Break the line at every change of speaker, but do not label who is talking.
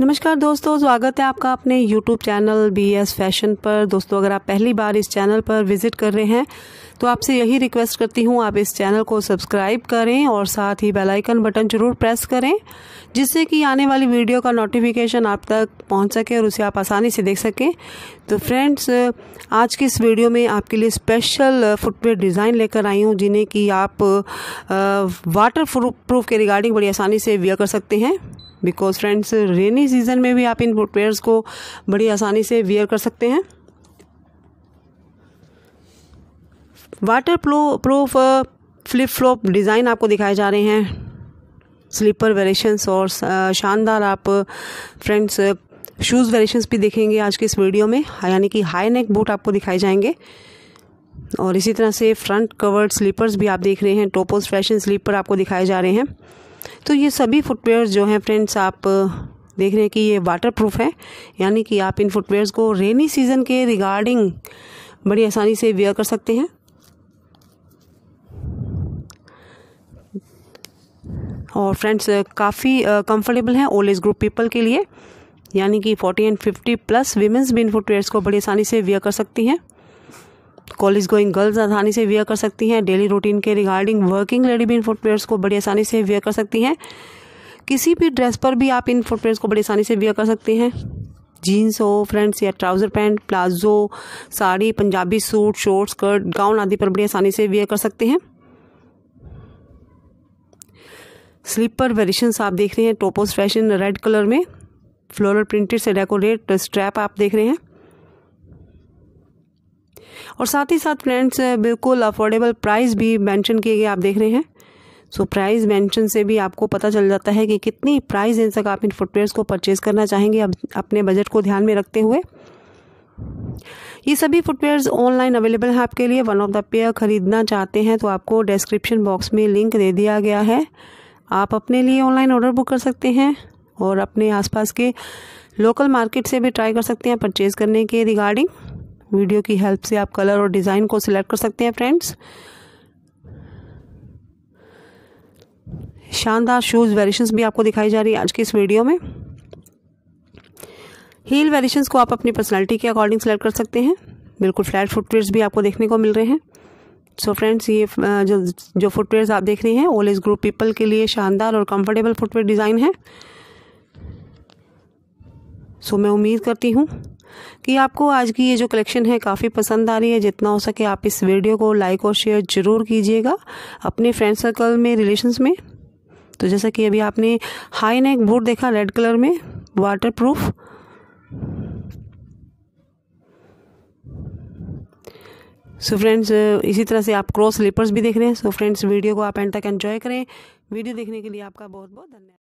नमस्कार दोस्तों स्वागत है आपका अपने YouTube channel B S fashion पर दोस्तों अगर आप पहली बार इस चैनल पर विजिट कर रहे हैं तो आपसे यही रिक्वेस्ट करती हूँ आप इस चैनल को सब्सक्राइब करें और साथ ही बेल आइकन बटन जरूर प्रेस करें जिससे कि आने वाली वीडियो का नोटिफिकेशन आप तक पहुँच सके और उसे आप आसानी से देख सकें तो फ्रेंड्स आज की इस वीडियो में आपके लिए स्पेशल फुटवेयर डिज़ाइन लेकर आई हूँ जिन्हें कि आप वाटर प्रूफ के रिगार्डिंग बड़ी आसानी से वियर कर सकते हैं बिकॉज फ्रेंड्स रेनी सीज़न में भी आप इन फुटवेयर्स को बड़ी आसानी से वियर कर सकते हैं waterproof flip flop design आपको दिखाए जा रहे हैं स्लीपर वेरिएशंस और uh, शानदार आप फ्रेंड्स शूज़ वेरिएशंस भी देखेंगे आज के इस वीडियो में यानी कि हाई नेक बूट आपको दिखाए जाएंगे और इसी तरह से फ्रंट कवर्ड स्लीपर्स भी आप देख रहे हैं टोपोस फैशन स्लीपर आपको दिखाए जा रहे हैं तो ये सभी फुटवेयर जो हैं फ्रेंड्स आप देख रहे हैं कि ये वाटर प्रूफ है यानी कि आप इन फुटवेयर्स को रेनी सीज़न के रिगार्डिंग बड़ी आसानी से वेयर कर सकते हैं और फ्रेंड्स काफ़ी कंफर्टेबल हैं ओल्ड एज ग्रुप पीपल के लिए यानी कि 40 एंड 50 प्लस वीमेंस भी इन फुटवेयर्स को बड़ी आसानी से वेयर कर सकती हैं कॉलेज गोइंग गर्ल्स आसानी से वेयर कर सकती हैं डेली रूटीन के रिगार्डिंग वर्किंग लेडी भी इन फुटवेयर्स को बड़ी आसानी से वेयर कर सकती हैं किसी भी ड्रेस पर भी आप इन फुटवेयर्स को बड़ी आसानी से वेयर कर सकते हैं जीन्स हो फ्रेंड्स या trouser pant palazzo sari Punjabi suit short skirt gown आदि पर बड़ी आसानी से वेयर कर सकते हैं स्लीपर वेरिएशंस आप देख रहे हैं टोपोस फैशन रेड कलर में फ्लोरल प्रिंटेड से डेकोरेट स्ट्रैप आप देख रहे हैं और साथ ही साथ फ्रेंड्स बिल्कुल अफोर्डेबल प्राइस भी मेंशन किए गए आप देख रहे हैं सो प्राइस मेंशन से भी आपको पता चल जाता है कि कितनी प्राइस रेंज तक आप इन फुटवेयर्स को परचेज़ करना चाहेंगे अपने बजट को ध्यान में रखते हुए ये सभी फुटवेयर्स ऑनलाइन अवेलेबल हैं आपके लिए वन ऑफ द पेयर ख़रीदना चाहते हैं तो आपको डिस्क्रिप्शन बॉक्स में लिंक दे दिया गया है आप अपने लिए ऑनलाइन ऑर्डर बुक कर सकते हैं और अपने आसपास के लोकल मार्केट से भी ट्राई कर सकते हैं परचेज़ करने के रिगार्डिंग वीडियो की हेल्प से आप कलर और डिज़ाइन को सिलेक्ट कर सकते हैं फ्रेंड्स शानदार शूज़ वेरिएशंस भी आपको दिखाई जा रही है आज की इस वीडियो में हील वेरिएशंस को आप अपनी पर्सनालिटी के अकॉर्डिंग सेलेक्ट कर सकते हैं बिल्कुल फ्लैट फुटवेयर्स भी आपको देखने को मिल रहे हैं सो so फ्रेंड्स ये जो जो फुटवेयर्स आप देख रहे हैं ओल एज ग्रुप पीपल के लिए शानदार और कंफर्टेबल फुटवेयर डिज़ाइन है सो so मैं उम्मीद करती हूँ कि आपको आज की ये जो कलेक्शन है काफ़ी पसंद आ रही है जितना हो सके आप इस वीडियो को लाइक और शेयर ज़रूर कीजिएगा अपने फ्रेंड सर्कल में रिलेशंस में तो जैसा कि अभी आपने हाई नेक बूट देखा रेड कलर में waterproof so so friends इसी तरह से आप क्रॉस स्लीपर्स भी देख रहे हैं सो so फ्रेंड्स वीडियो को आप एंड तक एंजॉय करें वीडियो देखने के लिए आपका बहुत बहुत धन्यवाद